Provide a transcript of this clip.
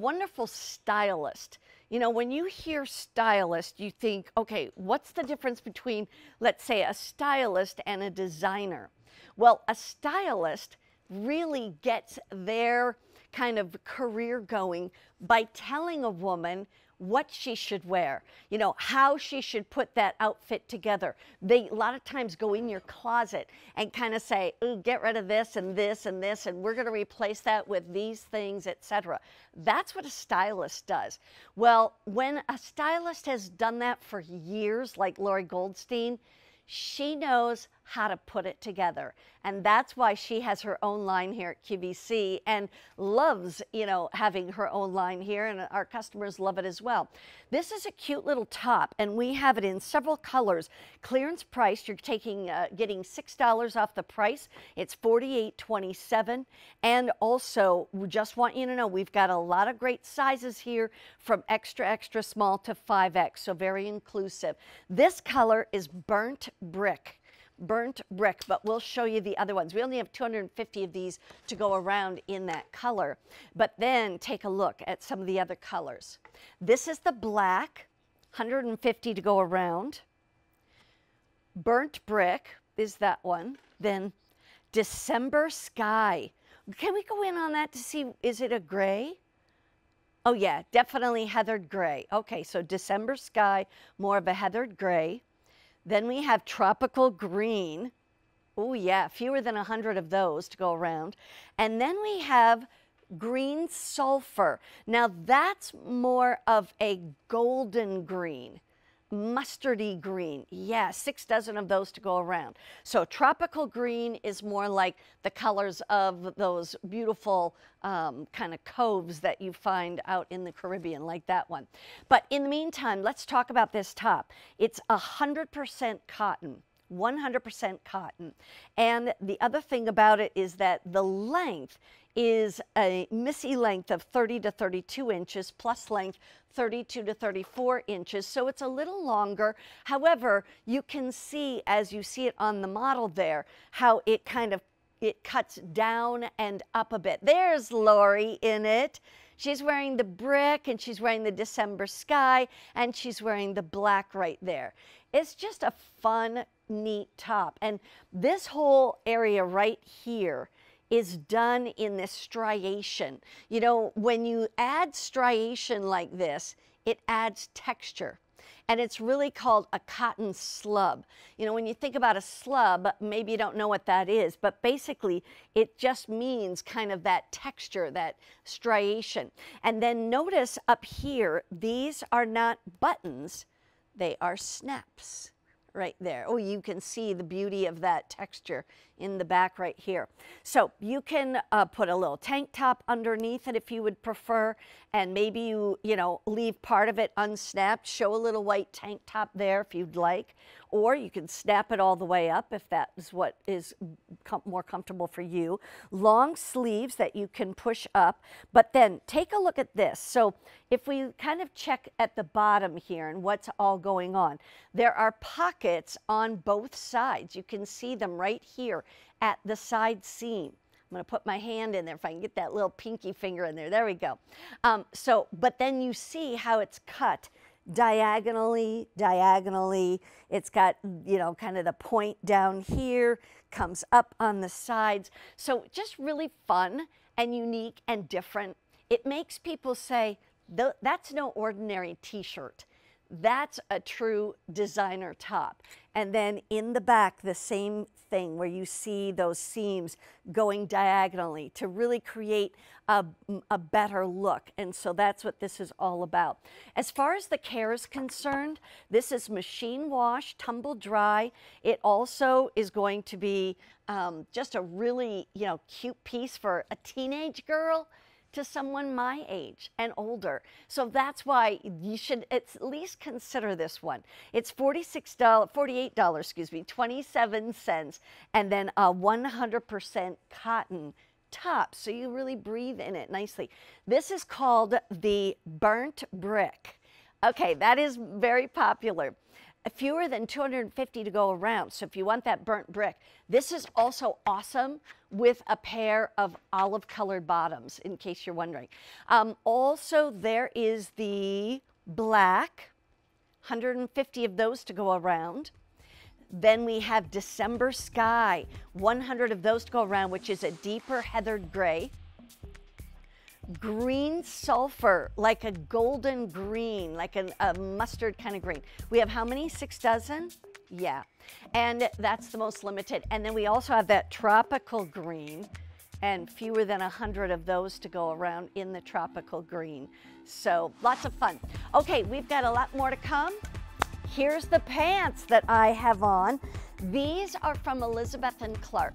wonderful stylist. You know, when you hear stylist, you think, okay, what's the difference between, let's say, a stylist and a designer? Well, a stylist really gets their kind of career going by telling a woman what she should wear, you know, how she should put that outfit together. They a lot of times go in your closet and kind of say, "Ooh, get rid of this and this and this and we're going to replace that with these things, etc." That's what a stylist does. Well, when a stylist has done that for years like Lori Goldstein, she knows how to put it together. And that's why she has her own line here at QVC and loves, you know, having her own line here and our customers love it as well. This is a cute little top and we have it in several colors. Clearance price, you're taking, uh, getting $6 off the price. It's $48.27. And also, we just want you to know, we've got a lot of great sizes here from extra, extra small to 5X, so very inclusive. This color is burnt brick burnt brick, but we'll show you the other ones. We only have 250 of these to go around in that color, but then take a look at some of the other colors. This is the black, 150 to go around. Burnt brick is that one. Then December sky. Can we go in on that to see, is it a gray? Oh yeah, definitely heathered gray. Okay, so December sky, more of a heathered gray. Then we have tropical green. Oh, yeah, fewer than 100 of those to go around. And then we have green sulfur. Now, that's more of a golden green mustardy green. Yeah, six dozen of those to go around. So tropical green is more like the colors of those beautiful um, kind of coves that you find out in the Caribbean, like that one. But in the meantime, let's talk about this top. It's 100% cotton. 100% cotton. And the other thing about it is that the length is a Missy length of 30 to 32 inches plus length 32 to 34 inches. So it's a little longer. However, you can see as you see it on the model there, how it kind of it cuts down and up a bit. There's Lori in it. She's wearing the brick and she's wearing the December sky and she's wearing the black right there. It's just a fun, neat top. And this whole area right here is done in this striation. You know, when you add striation like this, it adds texture and it's really called a cotton slub. You know, when you think about a slub, maybe you don't know what that is, but basically it just means kind of that texture, that striation. And then notice up here, these are not buttons, they are snaps right there. Oh, you can see the beauty of that texture in the back right here. So you can uh, put a little tank top underneath it if you would prefer. And maybe you, you know, leave part of it unsnapped, show a little white tank top there if you'd like. Or you can snap it all the way up if that is what is com more comfortable for you. Long sleeves that you can push up. But then take a look at this. So if we kind of check at the bottom here and what's all going on, there are pockets on both sides. You can see them right here at the side seam. I'm going to put my hand in there if I can get that little pinky finger in there. There we go. Um, so, but then you see how it's cut diagonally, diagonally. It's got, you know, kind of the point down here, comes up on the sides. So just really fun and unique and different. It makes people say, that's no ordinary t-shirt. That's a true designer top. And then in the back, the same thing where you see those seams going diagonally to really create a, a better look. And so that's what this is all about. As far as the care is concerned, this is machine wash, tumble dry. It also is going to be um, just a really, you know, cute piece for a teenage girl to someone my age and older. So that's why you should at least consider this one. It's $46, $48, excuse me, 27 cents, and then a 100% cotton top. So you really breathe in it nicely. This is called the burnt brick. Okay, that is very popular fewer than 250 to go around. So if you want that burnt brick, this is also awesome with a pair of olive colored bottoms, in case you're wondering. Um, also, there is the black, 150 of those to go around. Then we have December Sky, 100 of those to go around, which is a deeper heathered gray green sulfur, like a golden green, like an, a mustard kind of green. We have how many? Six dozen? Yeah. And that's the most limited. And then we also have that tropical green and fewer than 100 of those to go around in the tropical green. So lots of fun. Okay, we've got a lot more to come. Here's the pants that I have on. These are from Elizabeth and Clark.